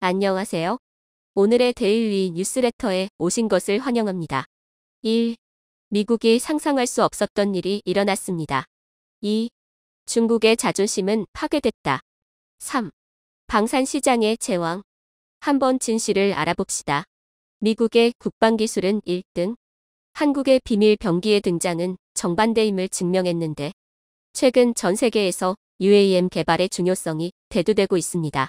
안녕하세요. 오늘의 데일리 뉴스레터에 오신 것을 환영합니다. 1. 미국이 상상할 수 없었던 일이 일어났습니다. 2. 중국의 자존심은 파괴됐다. 3. 방산 시장의 제왕. 한번 진실을 알아봅시다. 미국의 국방기술은 1등. 한국의 비밀 병기의 등장은 정반대임을 증명했는데 최근 전 세계에서 UAM 개발의 중요성이 대두되고 있습니다.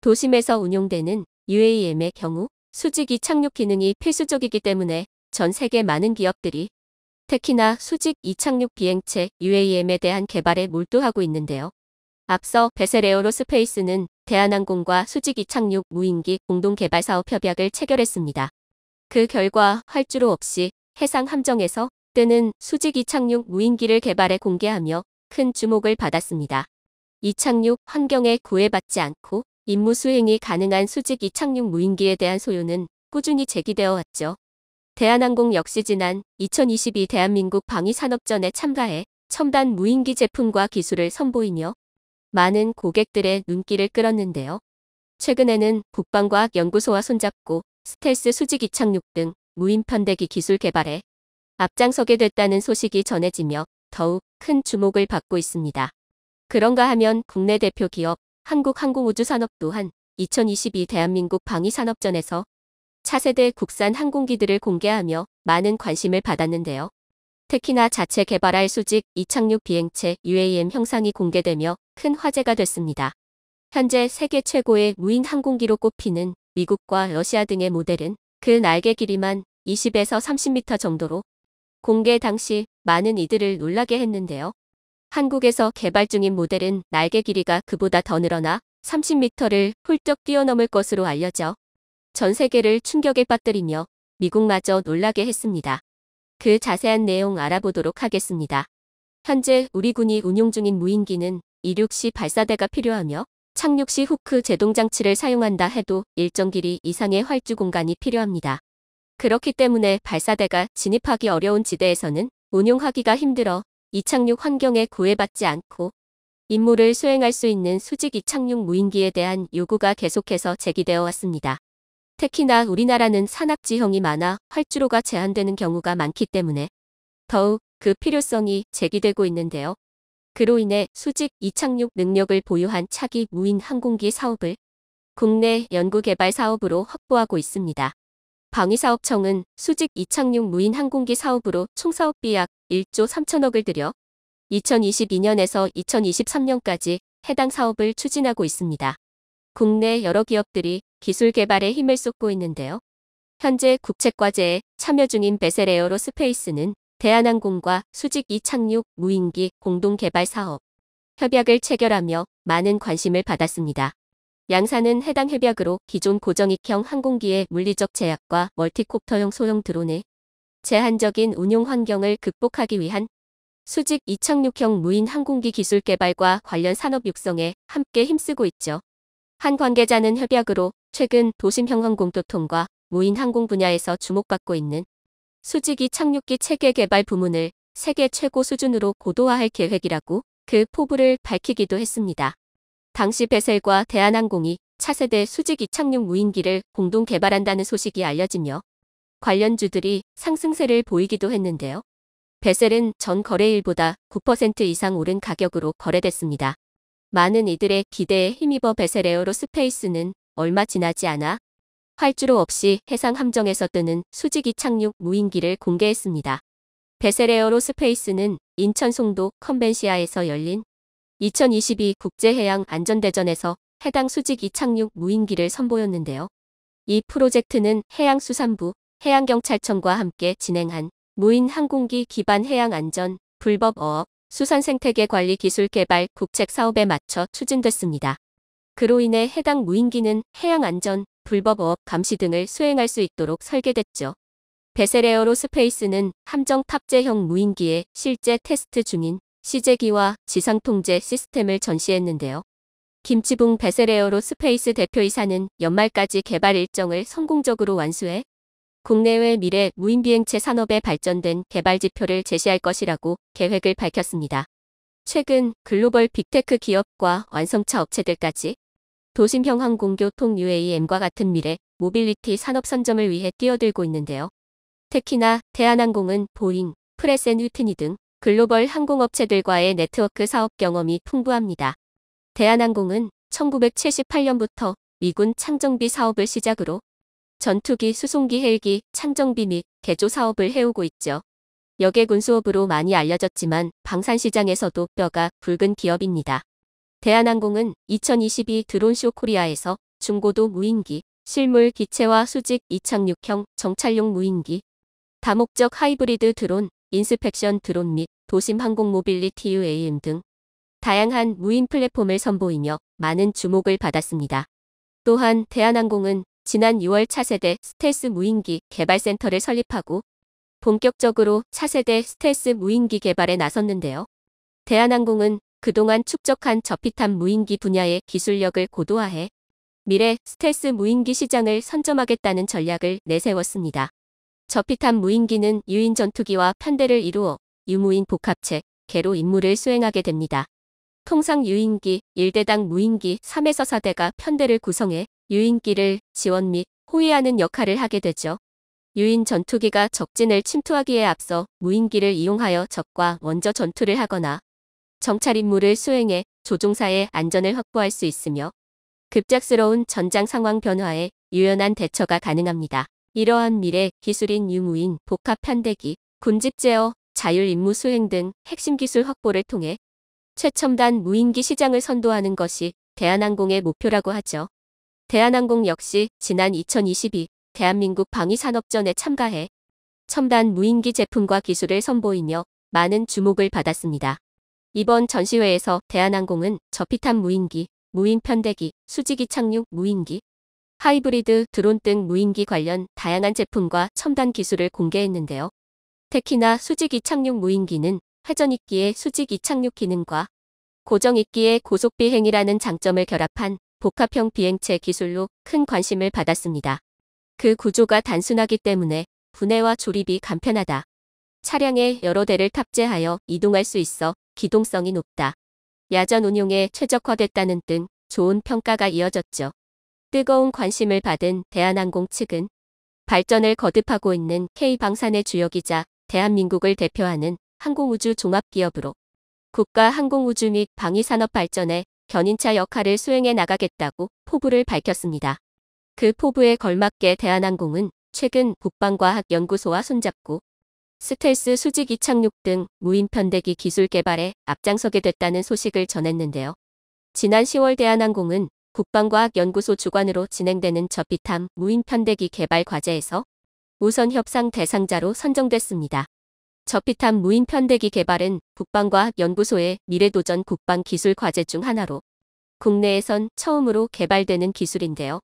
도심에서 운용되는 UAM의 경우 수직이 착륙 기능이 필수적이기 때문에 전 세계 많은 기업들이 특히나 수직 이착륙 비행체 UAM에 대한 개발에 몰두하고 있는데요. 앞서 베셀 에어로스페이스는 대한항공과 수직 이착륙 무인기 공동 개발 사업 협약을 체결했습니다. 그 결과 활주로 없이 해상 함정에서 뜨는 수직 이착륙 무인기를 개발해 공개하며 큰 주목을 받았습니다. 이착륙 환경에 구애받지 않고 임무 수행이 가능한 수직 이착륙 무인기에 대한 소요는 꾸준히 제기되어 왔죠. 대한항공 역시 지난 2022 대한민국 방위산업전에 참가해 첨단 무인기 제품과 기술을 선보이며 많은 고객들의 눈길을 끌었는데요. 최근에는 국방과학연구소와 손잡고 스텔스 수직 이착륙 등 무인 편대기 기술 개발에 앞장서게 됐다는 소식이 전해지며 더욱 큰 주목을 받고 있습니다. 그런가 하면 국내 대표 기업 한국항공우주산업 또한 2022 대한민국 방위산업전에서 차세대 국산 항공기들을 공개하며 많은 관심을 받았는데요. 특히나 자체 개발할 수직 이착륙 비행체 UAM 형상이 공개되며 큰 화제가 됐습니다. 현재 세계 최고의 무인 항공기로 꼽히는 미국과 러시아 등의 모델은 그 날개 길이만 20에서 30m 정도로 공개 당시 많은 이들을 놀라게 했는데요. 한국에서 개발 중인 모델은 날개 길이가 그보다 더 늘어나 30m를 훌쩍 뛰어넘을 것으로 알려져 전 세계를 충격에 빠뜨리며 미국마저 놀라게 했습니다. 그 자세한 내용 알아보도록 하겠습니다. 현재 우리 군이 운용 중인 무인기는 이륙 시 발사대가 필요하며 착륙 시 후크 제동 장치를 사용한다 해도 일정 길이 이상의 활주 공간이 필요합니다. 그렇기 때문에 발사대가 진입하기 어려운 지대에서는 운용하기가 힘들어 이착륙 환경에 구애받지 않고 임무를 수행할 수 있는 수직 이착륙 무인기에 대한 요구가 계속해서 제기되어 왔습니다. 특히나 우리나라는 산악지형이 많아 활주로가 제한되는 경우가 많기 때문에 더욱 그 필요성이 제기되고 있는데요. 그로 인해 수직 이착륙 능력을 보유한 차기 무인 항공기 사업을 국내 연구개발 사업으로 확보하고 있습니다. 방위사업청은 수직 이착륙 무인 항공기 사업으로 총 사업비 약 1조 3천억을 들여 2022년에서 2023년까지 해당 사업을 추진하고 있습니다. 국내 여러 기업들이 기술 개발에 힘을 쏟고 있는데요. 현재 국책과제에 참여 중인 베세레어로스페이스는 대한항공과 수직 이착륙 무인기 공동 개발 사업 협약을 체결하며 많은 관심을 받았습니다. 양산은 해당 협약으로 기존 고정익형 항공기의 물리적 제약과 멀티콥터용 소형 드론의 제한적인 운용 환경을 극복하기 위한 수직 이착륙형 무인 항공기 기술 개발과 관련 산업 육성에 함께 힘쓰고 있죠. 한 관계자는 협약으로 최근 도심형 항공교통과 무인 항공 분야에서 주목받고 있는 수직이 착륙기 체계 개발 부문을 세계 최고 수준으로 고도화할 계획이라고 그 포부를 밝히기도 했습니다. 당시 베셀과 대한항공이 차세대 수직 이착륙 무인기를 공동 개발한다는 소식이 알려지며 관련주들이 상승세를 보이기도 했는데요. 베셀은 전 거래일보다 9% 이상 오른 가격으로 거래됐습니다. 많은 이들의 기대에 힘입어 베셀 에어로스페이스는 얼마 지나지 않아 활주로 없이 해상 함정에서 뜨는 수직 이착륙 무인기를 공개했습니다. 베셀 에어로스페이스는 인천 송도 컨벤시아에서 열린 2022 국제해양안전대전에서 해당 수직 이착륙 무인기를 선보였는데요. 이 프로젝트는 해양수산부, 해양경찰청과 함께 진행한 무인 항공기 기반 해양안전, 불법 어업, 수산생태계 관리 기술 개발 국책 사업에 맞춰 추진됐습니다. 그로 인해 해당 무인기는 해양안전, 불법 어업 감시 등을 수행할 수 있도록 설계됐죠. 베셀 에어로스페이스는 함정 탑재형 무인기에 실제 테스트 중인 시제기와 지상통제 시스템을 전시했는데요. 김치붕 베세레어로 스페이스 대표이사는 연말까지 개발 일정을 성공적으로 완수해 국내외 미래 무인비행체 산업에 발전된 개발 지표를 제시할 것이라고 계획을 밝혔습니다. 최근 글로벌 빅테크 기업과 완성차 업체들까지 도심형 항공교통 UAM과 같은 미래 모빌리티 산업 선점을 위해 뛰어들고 있는데요. 특히나 대한항공은 보잉, 프레센 휘트니 등 글로벌 항공업체들과의 네트워크 사업 경험이 풍부합니다. 대한항공은 1978년부터 미군 창정비 사업을 시작으로 전투기, 수송기, 헬기, 창정비 및 개조 사업을 해오고 있죠. 여객군 수업으로 많이 알려졌지만 방산 시장에서도 뼈가 붉은 기업입니다. 대한항공은 2022 드론쇼 코리아에서 중고도 무인기, 실물 기체와 수직 이착륙형 정찰용 무인기, 다목적 하이브리드 드론, 인스펙션 드론 및 도심 항공 모빌리티 UAM 등 다양한 무인 플랫폼을 선보이며 많은 주목을 받았습니다. 또한 대한항공은 지난 6월 차세대 스텔스 무인기 개발센터를 설립하고 본격적으로 차세대 스텔스 무인기 개발에 나섰는데요. 대한항공은 그동안 축적한 저피탄 무인기 분야의 기술력을 고도화해 미래 스텔스 무인기 시장을 선점하겠다는 전략을 내세웠습니다. 저피탄 무인기는 유인 전투기와 편대를 이루어 유무인 복합체 개로 임무를 수행하게 됩니다. 통상 유인기 1대당 무인기 3에서 4대가 편대를 구성해 유인기를 지원 및 호위하는 역할을 하게 되죠. 유인 전투기가 적진을 침투하기에 앞서 무인기를 이용하여 적과 먼저 전투를 하거나 정찰 임무를 수행해 조종사의 안전을 확보할 수 있으며 급작스러운 전장 상황 변화에 유연한 대처가 가능합니다. 이러한 미래, 기술인 유무인, 복합 판대기, 군집 제어, 자율 임무 수행 등 핵심 기술 확보를 통해 최첨단 무인기 시장을 선도하는 것이 대한항공의 목표라고 하죠. 대한항공 역시 지난 2022 대한민국 방위산업전에 참가해 첨단 무인기 제품과 기술을 선보이며 많은 주목을 받았습니다. 이번 전시회에서 대한항공은 저피탄 무인기, 무인 편대기, 수직이 착륙 무인기, 하이브리드, 드론 등 무인기 관련 다양한 제품과 첨단 기술을 공개했는데요. 특히나 수직 이착륙 무인기는 회전익기의 수직 이착륙 기능과 고정익기의 고속비행이라는 장점을 결합한 복합형 비행체 기술로 큰 관심을 받았습니다. 그 구조가 단순하기 때문에 분해와 조립이 간편하다. 차량에 여러 대를 탑재하여 이동할 수 있어 기동성이 높다. 야전 운용에 최적화됐다는 등 좋은 평가가 이어졌죠. 뜨거운 관심을 받은 대한항공 측은 발전을 거듭하고 있는 K방산의 주역이자 대한민국을 대표하는 항공우주 종합기업으로 국가 항공우주 및 방위산업 발전에 견인차 역할을 수행해 나가겠다고 포부를 밝혔습니다. 그 포부에 걸맞게 대한항공은 최근 국방과학연구소와 손잡고 스텔스 수직이 착륙 등 무인편대기 기술 개발에 앞장서게 됐다는 소식을 전했는데요. 지난 10월 대한항공은 국방과학연구소 주관으로 진행되는 저비탐 무인 편대기 개발 과제에서 우선 협상 대상자로 선정됐습니다. 저피탐 무인 편대기 개발은 국방과학연구소의 미래도전 국방기술과제 중 하나로 국내에선 처음으로 개발되는 기술인데요.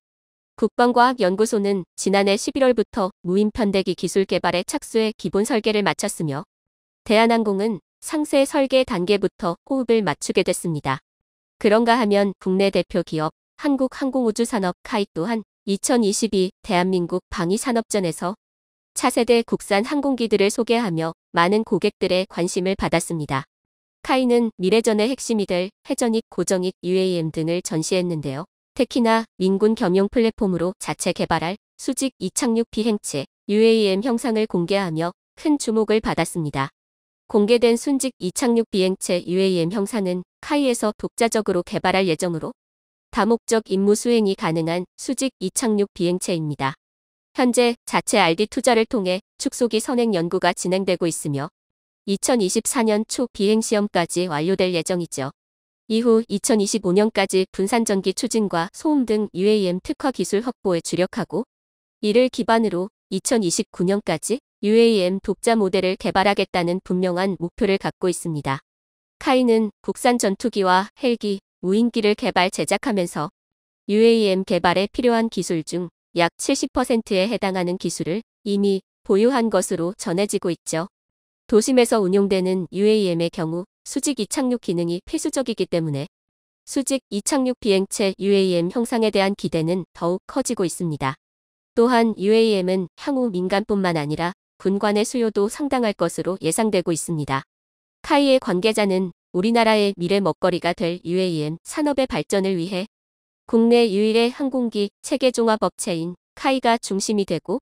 국방과학연구소는 지난해 11월부터 무인 편대기 기술 개발에 착수해 기본 설계를 마쳤으며 대한항공은 상세 설계 단계부터 호흡을 맞추게 됐습니다. 그런가 하면 국내 대표 기업 한국항공우주산업 카이 또한 2022 대한민국 방위산업전에서 차세대 국산 항공기들을 소개하며 많은 고객들의 관심을 받았습니다. 카이는 미래전의 핵심이 될 해전익, 고정익, UAM 등을 전시했는데요. 특히나 민군 겸용 플랫폼으로 자체 개발할 수직 이착륙 비행체 UAM 형상을 공개하며 큰 주목을 받았습니다. 공개된 순직 이착륙 비행체 UAM 형상은 카이에서 독자적으로 개발할 예정으로 다목적 임무 수행이 가능한 수직 이착륙 비행체입니다. 현재 자체 RD 투자를 통해 축소기 선행 연구가 진행되고 있으며 2024년 초 비행시험까지 완료될 예정이죠. 이후 2025년까지 분산전기 추진과 소음 등 UAM 특화 기술 확보에 주력하고 이를 기반으로 2029년까지 UAM 독자 모델을 개발하겠다는 분명한 목표를 갖고 있습니다. 카이는 국산 전투기와 헬기, 무인기를 개발 제작하면서 UAM 개발에 필요한 기술 중 약 70%에 해당하는 기술을 이미 보유한 것으로 전해지고 있죠. 도심에서 운용되는 UAM의 경우 수직 이착륙 기능이 필수적이기 때문에 수직 이착륙 비행체 UAM 형상에 대한 기대는 더욱 커지고 있습니다. 또한 UAM은 향후 민간뿐만 아니라 군관의 수요도 상당할 것으로 예상되고 있습니다. 카이의 관계자는 우리나라의 미래 먹거리가 될 UAM 산업의 발전을 위해 국내 유일의 항공기 체계 종합 업체인 카이가 중심이 되고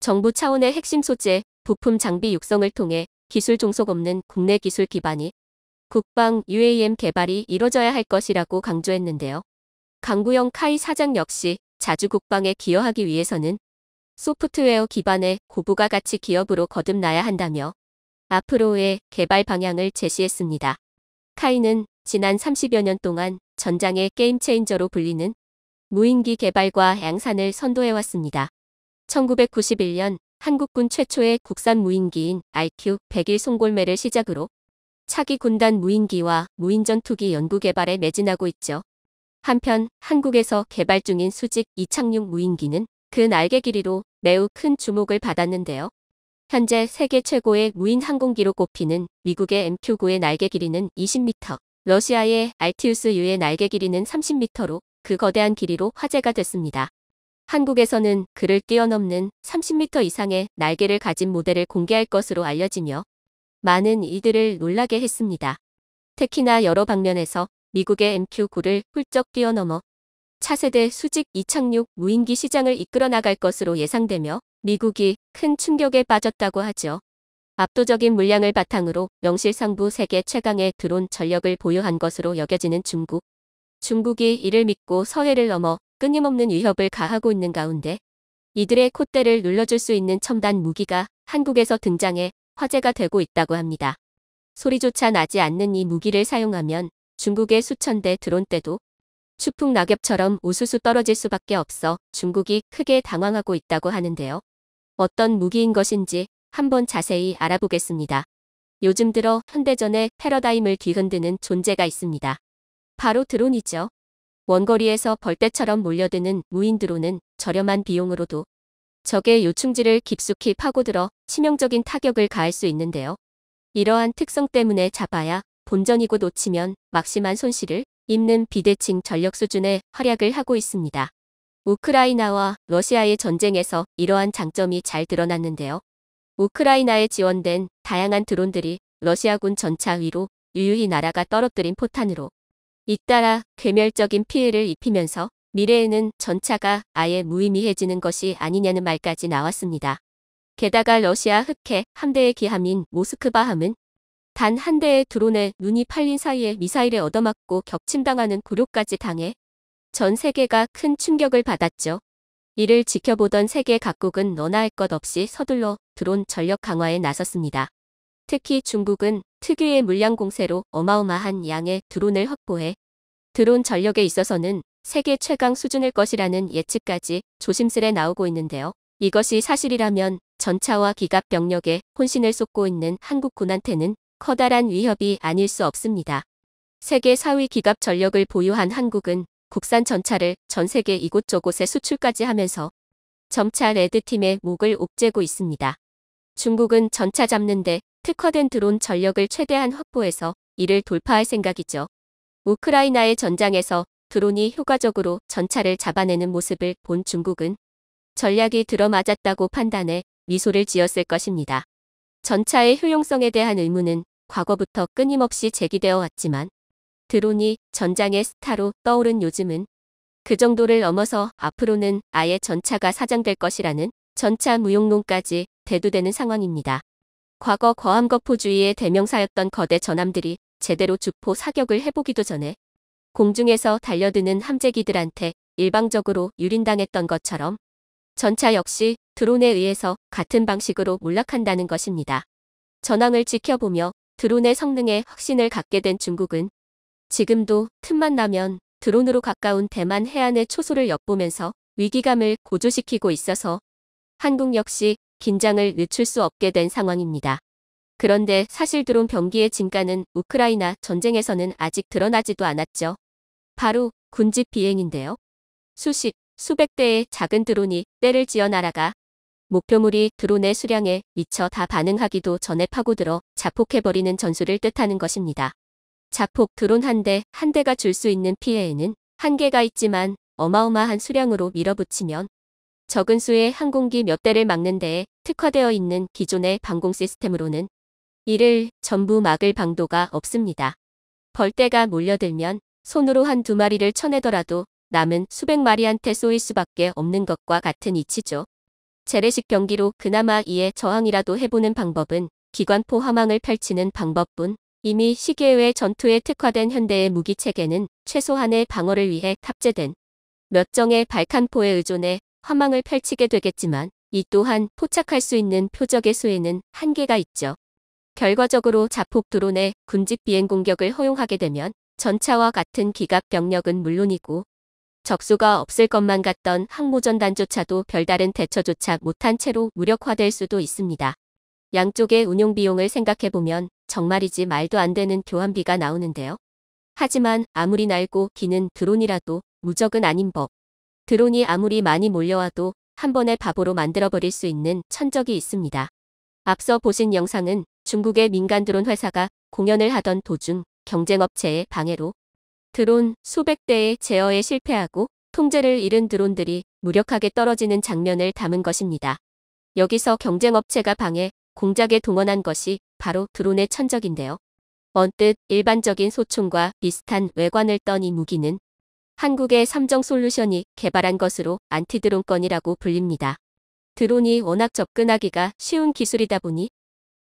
정부 차원의 핵심 소재, 부품 장비 육성을 통해 기술 종속 없는 국내 기술 기반이 국방 UAM 개발이 이뤄져야 할 것이라고 강조했는데요. 강구영 카이 사장 역시 자주 국방에 기여하기 위해서는 소프트웨어 기반의 고부가 가치 기업으로 거듭나야 한다며 앞으로의 개발 방향을 제시했습니다. 카이는 지난 30여 년 동안 전장의 게임 체인저로 불리는 무인기 개발과 양산을 선도해왔습니다. 1991년 한국군 최초의 국산 무인기인 RQ-101 송골매를 시작으로 차기 군단 무인기와 무인전투기 연구 개발에 매진하고 있죠. 한편 한국에서 개발 중인 수직 이착륙 무인기는 그 날개 길이로 매우 큰 주목을 받았는데요. 현재 세계 최고의 무인 항공기로 꼽히는 미국의 MQ-9의 날개 길이는 20m, 러시아의 r t u s u 의 날개 길이는 30m로 그 거대한 길이로 화제가 됐습니다. 한국에서는 그를 뛰어넘는 30m 이상의 날개를 가진 모델을 공개할 것으로 알려지며 많은 이들을 놀라게 했습니다. 특히나 여러 방면에서 미국의 MQ-9를 훌쩍 뛰어넘어 차세대 수직 이착륙 무인기 시장을 이끌어 나갈 것으로 예상되며 미국이 큰 충격에 빠졌다고 하죠. 압도적인 물량을 바탕으로 명실상부 세계 최강의 드론 전력을 보유한 것으로 여겨지는 중국. 중국이 이를 믿고 서해를 넘어 끊임없는 위협을 가하고 있는 가운데 이들의 콧대를 눌러줄 수 있는 첨단 무기가 한국에서 등장해 화제가 되고 있다고 합니다. 소리조차 나지 않는 이 무기를 사용하면 중국의 수천 대드론때도 추풍 낙엽처럼 우수수 떨어질 수밖에 없어 중국이 크게 당황하고 있다고 하는데요. 어떤 무기인 것인지 한번 자세히 알아보겠습니다. 요즘 들어 현대전의 패러다임을 뒤흔드는 존재가 있습니다. 바로 드론이죠. 원거리에서 벌떼처럼 몰려드는 무인 드론은 저렴한 비용으로도 적의 요충지를 깊숙이 파고들어 치명적인 타격을 가할 수 있는데요. 이러한 특성 때문에 잡아야 본전이고 놓치면 막심한 손실을 입는 비대칭 전력 수준의 활약을 하고 있습니다. 우크라이나와 러시아의 전쟁에서 이러한 장점이 잘 드러났는데요. 우크라이나에 지원된 다양한 드론들이 러시아군 전차 위로 유유히 날아가 떨어뜨린 포탄으로 잇따라 괴멸적인 피해를 입히면서 미래에는 전차가 아예 무의미해지는 것이 아니냐는 말까지 나왔습니다. 게다가 러시아 흑해 함대의 기함인 모스크바함은 단 한 대의 드론에 눈이 팔린 사이에 미사일에 얻어맞고 격침당하는 구욕까지 당해 전 세계가 큰 충격을 받았죠. 이를 지켜보던 세계 각국은 너나 할 것 없이 서둘러 드론 전력 강화에 나섰습니다. 특히 중국은 특유의 물량 공세로 어마어마한 양의 드론을 확보해 드론 전력에 있어서는 세계 최강 수준일 것이라는 예측까지 조심스레 나오고 있는데요. 이것이 사실이라면 전차와 기갑 병력에 혼신을 쏟고 있는 한국군한테는 커다란 위협이 아닐 수 없습니다. 세계 4위 기갑 전력을 보유한 한국은 국산 전차를 전 세계 이곳저곳에 수출까지 하면서 점차 레드팀의 목을 옥죄고 있습니다. 중국은 전차 잡는데 특화된 드론 전력을 최대한 확보해서 이를 돌파할 생각이죠. 우크라이나의 전장에서 드론이 효과적으로 전차를 잡아내는 모습을 본 중국은 전략이 들어맞았다고 판단해 미소를 지었을 것입니다. 전차의 효용성에 대한 의문은 과거부터 끊임없이 제기되어 왔지만 드론이 전장의 스타로 떠오른 요즘은 그 정도를 넘어서 앞으로는 아예 전차가 사장될 것이라는 전차 무용론까지 대두되는 상황입니다. 과거 거함거포주의의 대명사였던 거대 전함들이 제대로 주포 사격을 해보기도 전에 공중에서 달려드는 함재기들한테 일방적으로 유린당했던 것처럼 전차 역시 드론에 의해서 같은 방식으로 몰락한다는 것입니다. 전황을 지켜보며 드론의 성능에 확신을 갖게 된 중국은 지금도 틈만 나면 드론으로 가까운 대만 해안의 초소를 엿보면서 위기감을 고조시키고 있어서 한국 역시 긴장을 늦출 수 없게 된 상황입니다. 그런데 사실 드론 병기의 진가는 우크라이나 전쟁에서는 아직 드러나지도 않았죠. 바로 군집 비행인데요. 수십, 수백 대의 작은 드론이 때를 지어 날아가 목표물이 드론의 수량에 미쳐다 반응하기도 전에 파고들어 자폭해버리는 전술을 뜻하는 것입니다. 자폭 드론 한 대, 한 대가 줄 수 있는 피해에는 한계가 있지만 어마어마한 수량으로 밀어붙이면 적은 수의 항공기 몇 대를 막는 데에 특화되어 있는 기존의 방공 시스템으로는 이를 전부 막을 방도가 없습니다. 벌떼가 몰려들면 손으로 한 두 마리를 쳐내더라도 남은 수백 마리한테 쏘일 수밖에 없는 것과 같은 이치죠. 재래식 경기로 그나마 이에 저항이라도 해보는 방법은 기관포 화망을 펼치는 방법뿐 이미 시계외 전투에 특화된 현대의 무기체계는 최소한의 방어를 위해 탑재된 몇 정의 발칸포에 의존해 화망을 펼치게 되겠지만 이 또한 포착할 수 있는 표적의 수에는 한계가 있죠. 결과적으로 자폭 드론의 군집 비행 공격을 허용하게 되면 전차와 같은 기갑 병력은 물론이고 적수가 없을 것만 같던 항모전단조차도 별다른 대처조차 못한 채로 무력화될 수도 있습니다. 양쪽의 운용비용을 생각해보면 정말이지 말도 안 되는 교환비가 나오는데요. 하지만 아무리 낡고 기는 드론이라도 무적은 아닌 법. 드론이 아무리 많이 몰려와도 한 번에 바보로 만들어버릴 수 있는 천적이 있습니다. 앞서 보신 영상은 중국의 민간 드론 회사가 공연을 하던 도중 경쟁업체의 방해로 드론 수백 대의 제어에 실패하고 통제를 잃은 드론들이 무력하게 떨어지는 장면을 담은 것입니다. 여기서 경쟁업체가 방해 공작에 동원한 것이 바로 드론의 천적인데요. 언뜻 일반적인 소총과 비슷한 외관을 떠이 무기는 한국의 삼정 솔루션이 개발한 것으로 안티드론건이라고 불립니다. 드론이 워낙 접근하기가 쉬운 기술이다 보니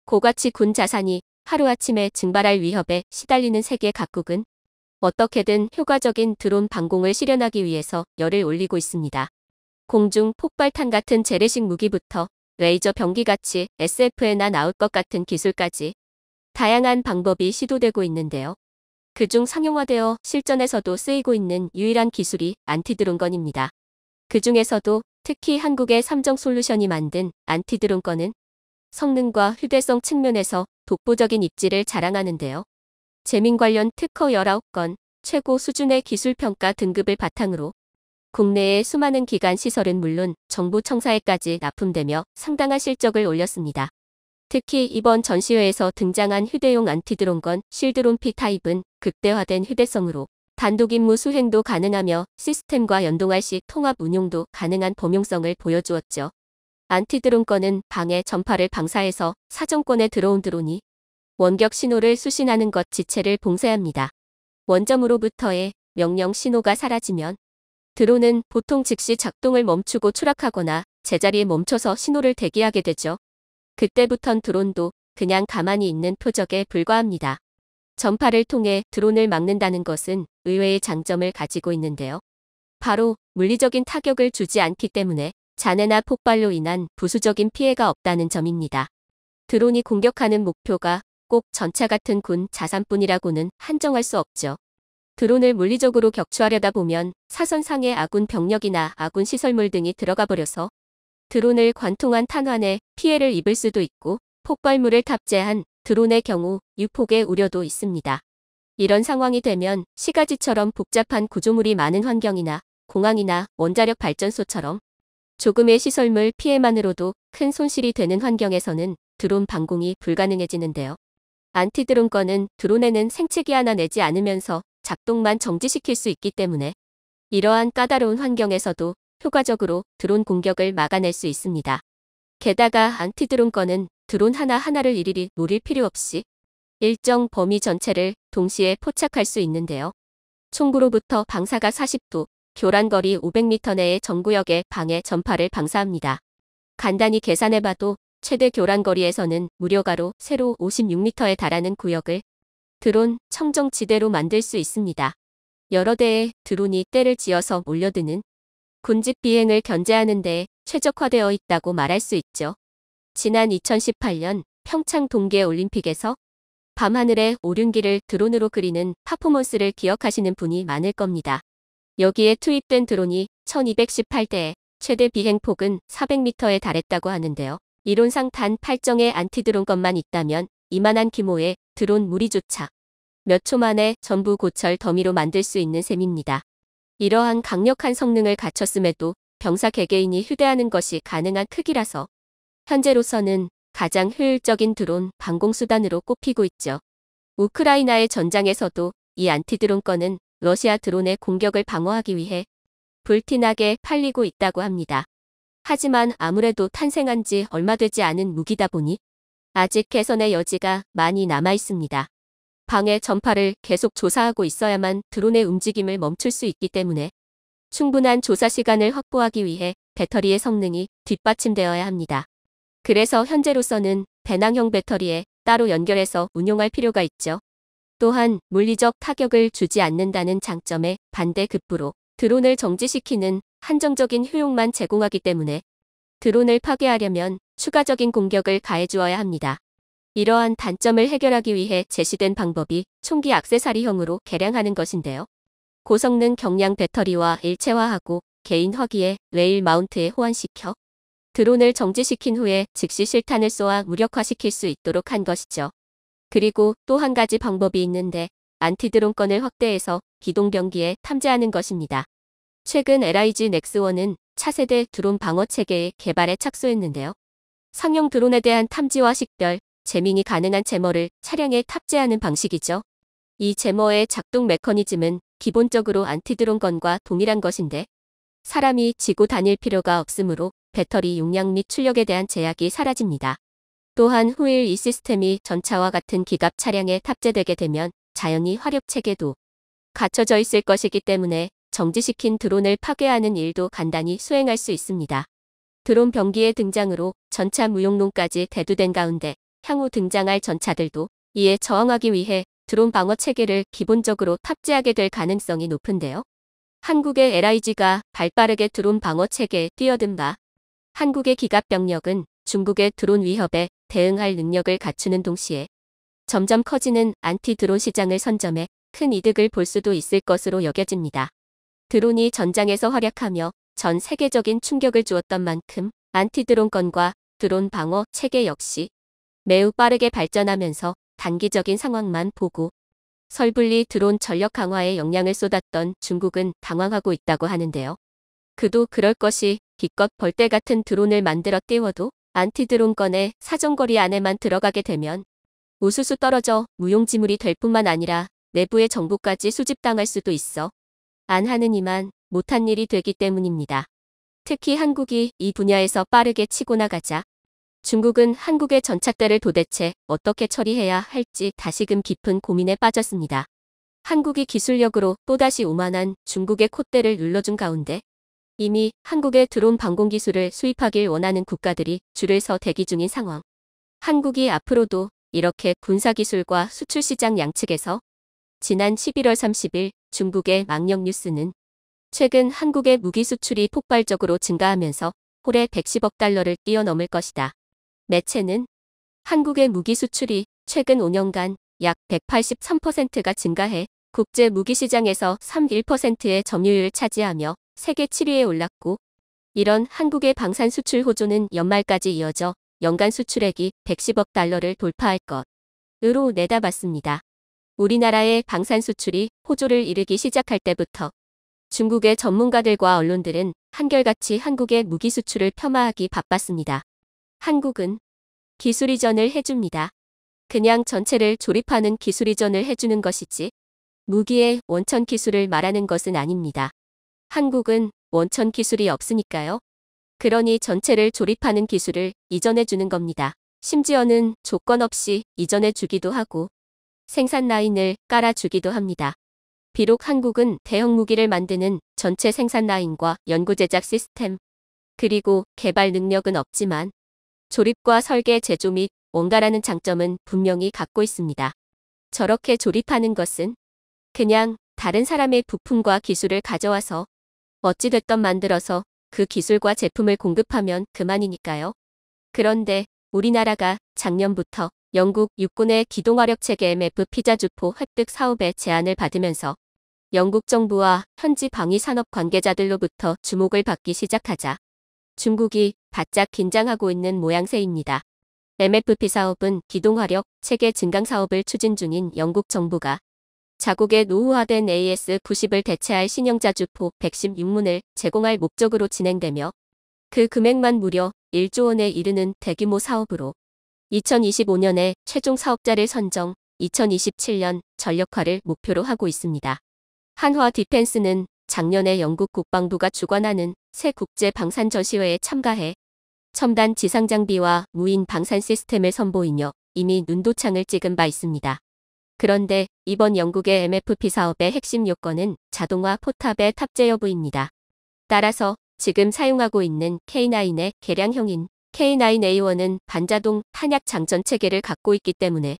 고가치 군 자산이 하루아침에 증발할 위협에 시달리는 세계 각국은 어떻게든 효과적인 드론 방공을 실현하기 위해서 열을 올리고 있습니다. 공중 폭발탄 같은 재래식 무기부터 레이저 병기같이 SF에나 나올 것 같은 기술까지 다양한 방법이 시도되고 있는데요. 그중 상용화되어 실전에서도 쓰이고 있는 유일한 기술이 안티드론건입니다. 그 중에서도 특히 한국의 삼정 솔루션이 만든 안티드론건은 성능과 휴대성 측면에서 독보적인 입지를 자랑하는데요. 재민 관련 특허 19건, 최고 수준의 기술평가 등급을 바탕으로 국내의 수많은 기관 시설은 물론 정부 청사에까지 납품되며 상당한 실적을 올렸습니다. 특히 이번 전시회에서 등장한 휴대용 안티드론건 실드론 P 타입은 극대화된 휴대성으로 단독 임무 수행도 가능하며 시스템과 연동할 시 통합 운용도 가능한 범용성을 보여주었죠. 안티드론건은 방해 전파를 방사해서 사정권에 들어온 드론이 원격 신호를 수신하는 것 지체를 봉쇄합니다. 원점으로부터의 명령 신호가 사라지면 드론은 보통 즉시 작동을 멈추고 추락하거나 제자리에 멈춰서 신호를 대기하게 되죠. 그때부턴 드론도 그냥 가만히 있는 표적에 불과합니다. 전파를 통해 드론을 막는다는 것은 의외의 장점을 가지고 있는데요. 바로 물리적인 타격을 주지 않기 때문에 잔해나 폭발로 인한 부수적인 피해가 없다는 점입니다. 드론이 공격하는 목표가 꼭 전차 같은 군 자산뿐이라고는 한정할 수 없죠. 드론을 물리적으로 격추하려다 보면 사선상의 아군 병력이나 아군 시설물 등이 들어가 버려서 드론을 관통한 탄환에 피해를 입을 수도 있고 폭발물을 탑재한 드론의 경우 유폭의 우려도 있습니다. 이런 상황이 되면 시가지처럼 복잡한 구조물이 많은 환경이나 공항이나 원자력 발전소처럼 조금의 시설물 피해만으로도 큰 손실이 되는 환경에서는 드론 방공이 불가능해지는데요. 안티드론건은 드론에는 생체기 하나 내지 않으면서 작동만 정지시킬 수 있기 때문에 이러한 까다로운 환경에서도 효과적으로 드론 공격을 막아낼 수 있습니다. 게다가 안티드론건은 드론 하나하나를 일일이 노릴 필요 없이 일정 범위 전체를 동시에 포착할 수 있는데요. 총구로부터 방사가 40도, 교란거리 500m 내의 전구역에 방해 전파를 방사합니다. 간단히 계산해봐도 최대 교란거리에서는 무려가로 세로 56m에 달하는 구역을 드론 청정지대로 만들 수 있습니다. 여러 대의 드론이 때를 지어서 몰려드는 군집 비행을 견제하는 데 최적화되어 있다고 말할 수 있죠. 지난 2018년 평창 동계올림픽에서 밤하늘의 오륜기를 드론으로 그리는 파포먼스를 기억하시는 분이 많을 겁니다. 여기에 투입된 드론이 1218대에 최대 비행폭은 400m에 달했다고 하는데요. 이론상 단 8정의 안티드론것만 있다면 이만한 규모의 드론 무리조차 몇 초 만에 전부 고철 더미로 만들 수 있는 셈입니다. 이러한 강력한 성능을 갖췄음에도 병사 개개인이 휴대하는 것이 가능한 크기라서 현재로서는 가장 효율적인 드론 방공수단으로 꼽히고 있죠. 우크라이나의 전장에서도 이 안티드론건은 러시아 드론의 공격을 방어하기 위해 불티나게 팔리고 있다고 합니다. 하지만 아무래도 탄생한 지 얼마 되지 않은 무기다 보니 아직 개선의 여지가 많이 남아 있습니다. 방해 전파를 계속 조사하고 있어야만 드론의 움직임을 멈출 수 있기 때문에 충분한 조사 시간을 확보하기 위해 배터리의 성능이 뒷받침되어야 합니다. 그래서 현재로서는 배낭형 배터리에 따로 연결해서 운용할 필요가 있죠. 또한 물리적 타격을 주지 않는다는 장점에 반대 급부로 드론을 정지시키는 한정적인 효용만 제공하기 때문에 드론을 파괴하려면 추가적인 공격을 가해주어야 합니다. 이러한 단점을 해결하기 위해 제시된 방법이 총기 악세사리형으로 개량하는 것인데요. 고성능 경량 배터리와 일체화하고 개인 허기에 레일 마운트에 호환시켜 드론을 정지시킨 후에 즉시 실탄을 쏘아 무력화시킬 수 있도록 한 것이죠. 그리고 또 한 가지 방법이 있는데 안티드론건을 확대해서 기동병기에 탐지하는 것입니다. 최근 LIG 넥스원은 차세대 드론 방어 체계의 개발에 착수했는데요. 상용 드론에 대한 탐지와 식별, 재밍이 가능한 제머를 차량에 탑재하는 방식이죠. 이 제머의 작동 메커니즘은 기본적으로 안티드론건과 동일한 것인데 사람이 지고 다닐 필요가 없으므로 배터리 용량 및 출력에 대한 제약이 사라집니다. 또한 후일 이 시스템이 전차와 같은 기갑 차량에 탑재되게 되면 자연히 화력체계도 갖춰져 있을 것이기 때문에 정지시킨 드론을 파괴하는 일도 간단히 수행할 수 있습니다. 드론 병기의 등장으로 전차 무용론까지 대두된 가운데 향후 등장할 전차들도 이에 저항하기 위해 드론 방어 체계를 기본적으로 탑재하게 될 가능성이 높은데요. 한국의 LIG가 발빠르게 드론 방어 체계에 뛰어든 바 한국의 기갑 병력은 중국의 드론 위협에 대응할 능력을 갖추는 동시에 점점 커지는 안티 드론 시장을 선점해 큰 이득을 볼 수도 있을 것으로 여겨집니다. 드론이 전장에서 활약하며 전 세계적인 충격을 주었던 만큼 안티드론건과 드론 방어 체계 역시 매우 빠르게 발전하면서 단기적인 상황만 보고 설불리 드론 전력 강화에 영향을 쏟았던 중국은 당황하고 있다고 하는데요. 그도 그럴 것이 기껏 벌떼 같은 드론을 만들어 띄워도 안티드론건의 사정거리 안에만 들어가게 되면 우수수 떨어져 무용지물이 될 뿐만 아니라 내부의 정보까지 수집당할 수도 있어 안하느니만 못한 일이 되기 때문입니다. 특히 한국이 이 분야에서 빠르게 치고 나가자 중국은 한국의 전착대를 도대체 어떻게 처리해야 할지 다시금 깊은 고민에 빠졌습니다. 한국이 기술력으로 또다시 오만한 중국의 콧대를 눌러준 가운데 이미 한국의 드론 방공 기술을 수입하길 원하는 국가들이 줄을 서 대기 중인 상황. 한국이 앞으로도 이렇게 군사기술과 수출시장 양측에서 지난 11월 30일 중국의 망령 뉴스는 최근 한국의 무기 수출이 폭발적으로 증가하면서 홀에 110억 달러를 뛰어넘을 것이다. 매체는 한국의 무기 수출이 최근 5년간 약 183%가 증가해 국제 무기 시장에서 31%의 점유율을 차지하며 세계 7위에 올랐고 이런 한국의 방산 수출 호조는 연말까지 이어져 연간 수출액이 110억 달러를 돌파할 것으로 내다봤습니다. 우리나라의 방산 수출이 호조를 이르기 시작할 때부터 중국의 전문가들과 언론들은 한결같이 한국의 무기 수출을 폄하하기 바빴습니다. 한국은 기술 이전을 해줍니다. 그냥 전체를 조립하는 기술 이전을 해주는 것이지 무기의 원천 기술을 말하는 것은 아닙니다. 한국은 원천 기술이 없으니까요. 그러니 전체를 조립하는 기술을 이전해주는 겁니다. 심지어는 조건 없이 이전해주기도 하고 생산 라인을 깔아주기도 합니다. 비록 한국은 대형 무기를 만드는 전체 생산 라인과 연구 제작 시스템, 그리고 개발 능력은 없지만 조립과 설계 제조 및 원가라는 장점은 분명히 갖고 있습니다. 저렇게 조립하는 것은 그냥 다른 사람의 부품과 기술을 가져와서 어찌됐던 만들어서 그 기술과 제품을 공급하면 그만이니까요. 그런데 우리나라가 작년부터 영국 육군의 기동화력 체계 MF 피자 주포 획득 사업의 제안을 받으면서 영국 정부와 현지 방위산업 관계자들로부터 주목을 받기 시작하자 중국이 바짝 긴장하고 있는 모양새입니다. MFP 사업은 기동화력 체계 증강 사업을 추진 중인 영국 정부가 자국의 노후화된 AS-90을 대체할 신형자 주포 116문을 제공할 목적으로 진행되며 그 금액만 무려 1조 원에 이르는 대규모 사업으로 2025년에 최종 사업자를 선정, 2027년 전력화를 목표로 하고 있습니다. 한화 디펜스는 작년에 영국 국방부가 주관하는 새 국제 방산 전시회에 참가해 첨단 지상 장비와 무인 방산 시스템을 선보이며 이미 눈도창을 찍은 바 있습니다. 그런데 이번 영국의 MFP 사업의 핵심 요건은 자동화 포탑의 탑재 여부입니다. 따라서 지금 사용하고 있는 K9의 개량형인 K9A1은 반자동 탄약 장전 체계를 갖고 있기 때문에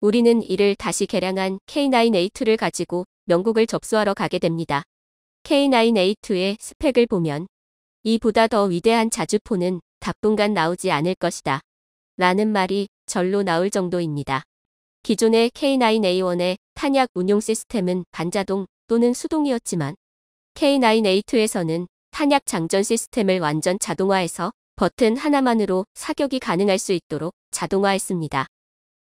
우리는 이를 다시 개량한 K9A2를 가지고 명국을 접수하러 가게 됩니다. K9A2의 스펙을 보면 이보다 더 위대한 자주포는 답분간 나오지 않을 것이다. 라는 말이 절로 나올 정도입니다. 기존의 K9A1의 탄약 운용 시스템은 반자동 또는 수동이었지만 K9A2에서는 탄약 장전 시스템을 완전 자동화해서 버튼 하나만으로 사격이 가능할 수 있도록 자동화했습니다.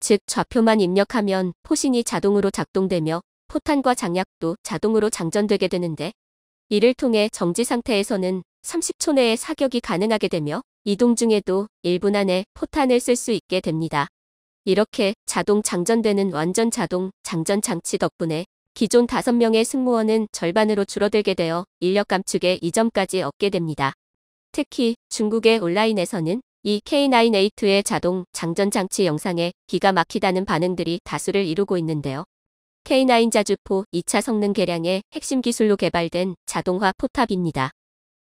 즉 좌표만 입력하면 포신이 자동으로 작동되며 포탄과 장약도 자동으로 장전되게 되는데 이를 통해 정지 상태에서는 30초 내에 사격이 가능하게 되며 이동 중에도 1분 안에 포탄을 쓸 수 있게 됩니다. 이렇게 자동 장전되는 완전 자동 장전 장치 덕분에 기존 5명의 승무원은 절반으로 줄어들게 되어 인력 감축의 이점까지 얻게 됩니다. 특히 중국의 온라인에서는 이 K9A2의 자동 장전 장치 영상에 기가 막히다는 반응들이 다수를 이루고 있는데요. K9 자주포 2차 성능 개량의 핵심 기술로 개발된 자동화 포탑입니다.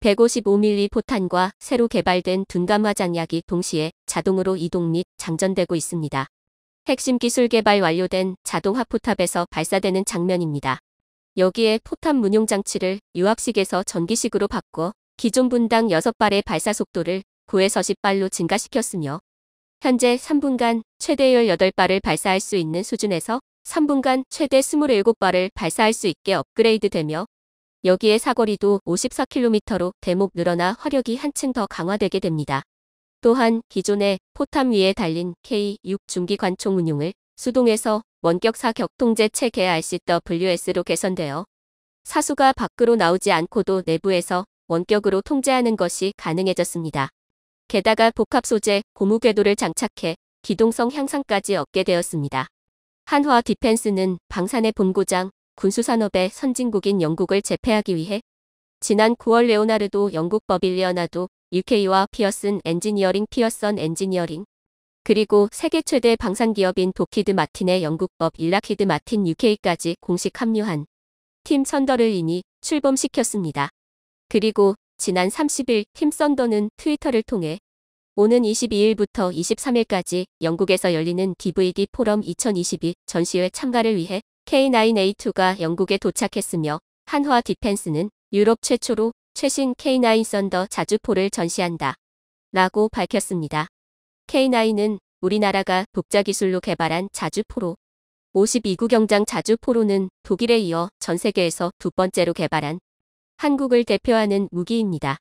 155mm 포탄과 새로 개발된 둔감화 장약이 동시에 자동으로 이동 및 장전되고 있습니다. 핵심 기술 개발 완료된 자동화 포탑에서 발사되는 장면입니다. 여기에 포탑 문용 장치를 유압식에서 전기식으로 바꿔 기존 분당 6발의 발사 속도를 9에서 10발로 증가시켰으며 현재 3분간 최대 18발을 발사할 수 있는 수준에서 3분간 최대 27발을 발사할 수 있게 업그레이드되며 여기에 사거리도 54km로 대목 늘어나 화력이 한층 더 강화되게 됩니다. 또한 기존의 포탑 위에 달린 K6 중기 관총 운용을 수동에서 원격사 격통제 체계 RCWS로 개선되어 사수가 밖으로 나오지 않고도 내부에서 원격으로 통제하는 것이 가능해졌습니다. 게다가 복합 소재 고무 궤도를 장착해 기동성 향상까지 얻게 되었습니다. 한화 디펜스는 방산의 본고장 군수산업의 선진국인 영국을 제패하기 위해 지난 9월 레오나르도 영국 버빌리어나도 UK와 피어슨 엔지니어링 피어선 엔지니어링 그리고 세계 최대 방산기업인 도키드 마틴의 영국법 일라키드 마틴 UK까지 공식 합류한 팀 선더를 이미 출범시켰습니다. 그리고 지난 30일 팀썬더는 트위터를 통해 오는 22일부터 23일까지 영국에서 열리는 DVD 포럼 2022 전시회 참가를 위해 K9A2가 영국에 도착했으며 한화 디펜스는 유럽 최초로 최신 K9 썬더 자주포를 전시한다. 라고 밝혔습니다. K9은 우리나라가 독자 기술로 개발한 자주포로 52구경장 자주포로는 독일에 이어 전 세계에서 두 번째로 개발한 한국을 대표하는 무기입니다.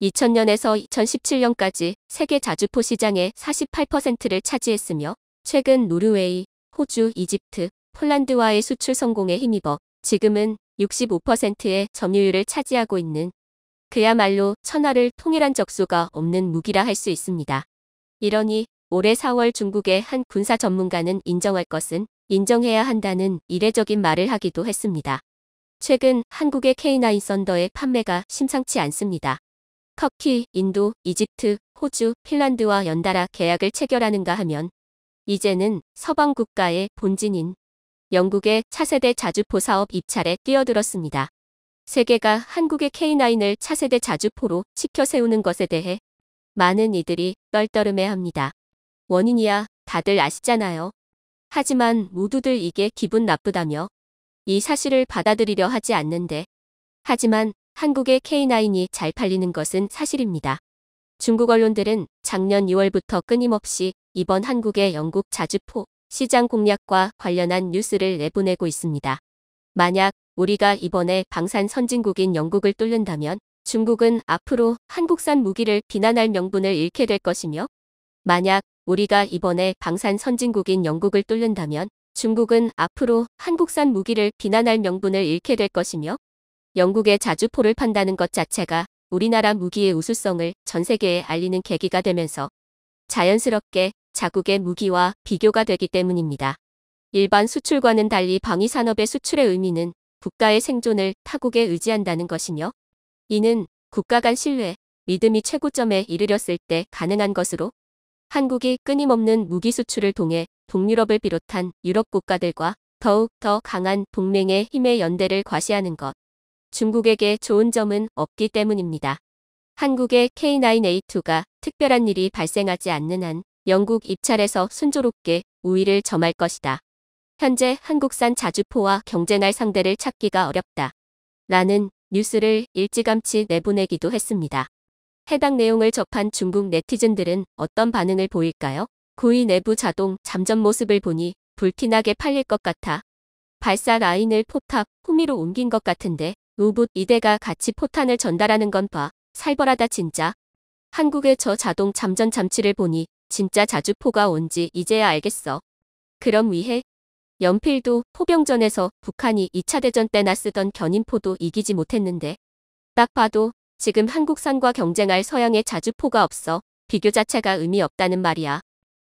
2000년에서 2017년까지 세계 자주포 시장의 48%를 차지했으며 최근 노르웨이, 호주, 이집트, 폴란드와의 수출 성공에 힘입어 지금은 65%의 점유율을 차지하고 있는 그야말로 천하를 통일한 적수가 없는 무기라 할 수 있습니다. 이러니 올해 4월 중국의 한 군사 전문가는 인정할 것은 인정해야 한다는 이례적인 말을 하기도 했습니다. 최근 한국의 K9 썬더의 판매가 심상치 않습니다. 터키, 인도, 이집트, 호주, 핀란드와 연달아 계약을 체결하는가 하면 이제는 서방 국가의 본진인 영국의 차세대 자주포 사업 입찰에 뛰어들었습니다. 세계가 한국의 K9을 차세대 자주포로 시켜 세우는 것에 대해 많은 이들이 떨떠름해 합니다. 원인이야 다들 아시잖아요. 하지만 모두들 이게 기분 나쁘다며 이 사실을 받아들이려 하지 않는데 하지만 한국의 K9이 잘 팔리는 것은 사실입니다. 중국 언론들은 작년 2월부터 끊임없이 이번 한국의 영국 자주포 시장 공략과 관련한 뉴스를 내보내고 있습니다. 만약 우리가 이번에 방산 선진국인 영국을 뚫는다면 중국은 앞으로 한국산 무기를 비난할 명분을 잃게 될 것이며 만약 우리가 이번에 방산 선진국인 영국을 뚫는다면 중국은 앞으로 한국산 무기를 비난할 명분을 잃게 될 것이며 영국의 자주포를 판다는 것 자체가 우리나라 무기의 우수성을 전 세계에 알리는 계기가 되면서 자연스럽게 자국의 무기와 비교가 되기 때문입니다. 일반 수출과는 달리 방위산업의 수출의 의미는 국가의 생존을 타국에 의지한다는 것이며 이는 국가 간 신뢰, 믿음이 최고점에 이르렀을 때 가능한 것으로 한국이 끊임없는 무기 수출을 통해 북유럽을 비롯한 유럽 국가들과 더욱 더 강한 동맹의 힘의 연대를 과시하는 것. 중국에게 좋은 점은 없기 때문입니다. 한국의 K9A2가 특별한 일이 발생하지 않는 한 영국 입찰에서 순조롭게 우위를 점할 것이다. 현재 한국산 자주포와 경쟁할 상대를 찾기가 어렵다. 라는 뉴스를 일찌감치 내보내기도 했습니다. 해당 내용을 접한 중국 네티즌들은 어떤 반응을 보일까요? 구이 내부 자동 잠전 모습을 보니 불티나게 팔릴 것 같아. 발사 라인을 포탑, 후미로 옮긴 것 같은데 로봇 이대가 같이 포탄을 전달하는 건 봐. 살벌하다 진짜. 한국의 저 자동 잠전 잠치를 보니 진짜 자주포가 온지 이제야 알겠어. 그럼 위해 연필도 포병전에서 북한이 2차 대전 때나 쓰던 견인포도 이기지 못했는데 딱 봐도 지금 한국산과 경쟁할 서양의 자주포가 없어 비교 자체가 의미 없다는 말이야.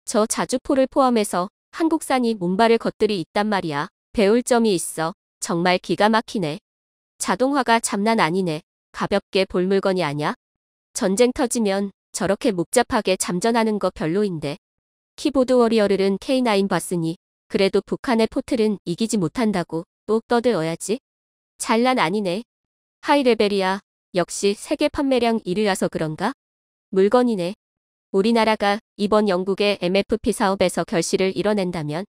저 자주포를 포함해서 한국산이 몸발을 것들이 있단 말이야. 배울 점이 있어. 정말 기가 막히네. 자동화가 장난 아니네. 가볍게 볼 물건이 아냐? 전쟁 터지면 저렇게 복잡하게 잠전하는 거 별로인데. 키보드 워리어를은 K9 봤으니 그래도 북한의 포틀은 이기지 못한다고 또 떠들어야지. 잘난 아니네. 하이레벨이야. 역시 세계 판매량 1위라서 그런가? 물건이네. 우리나라가 이번 영국의 MFP 사업에서 결실을 이뤄낸다면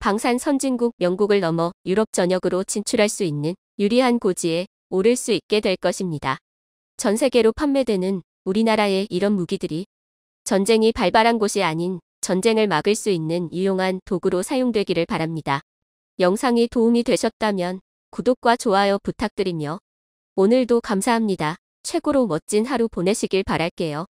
방산 선진국 영국을 넘어 유럽 전역으로 진출할 수 있는 유리한 고지에 오를 수 있게 될 것입니다. 전 세계로 판매되는 우리나라의 이런 무기들이 전쟁이 발발한 곳이 아닌 전쟁을 막을 수 있는 유용한 도구로 사용되기를 바랍니다. 영상이 도움이 되셨다면 구독과 좋아요 부탁드리며 오늘도 감사합니다. 최고로 멋진 하루 보내시길 바랄게요.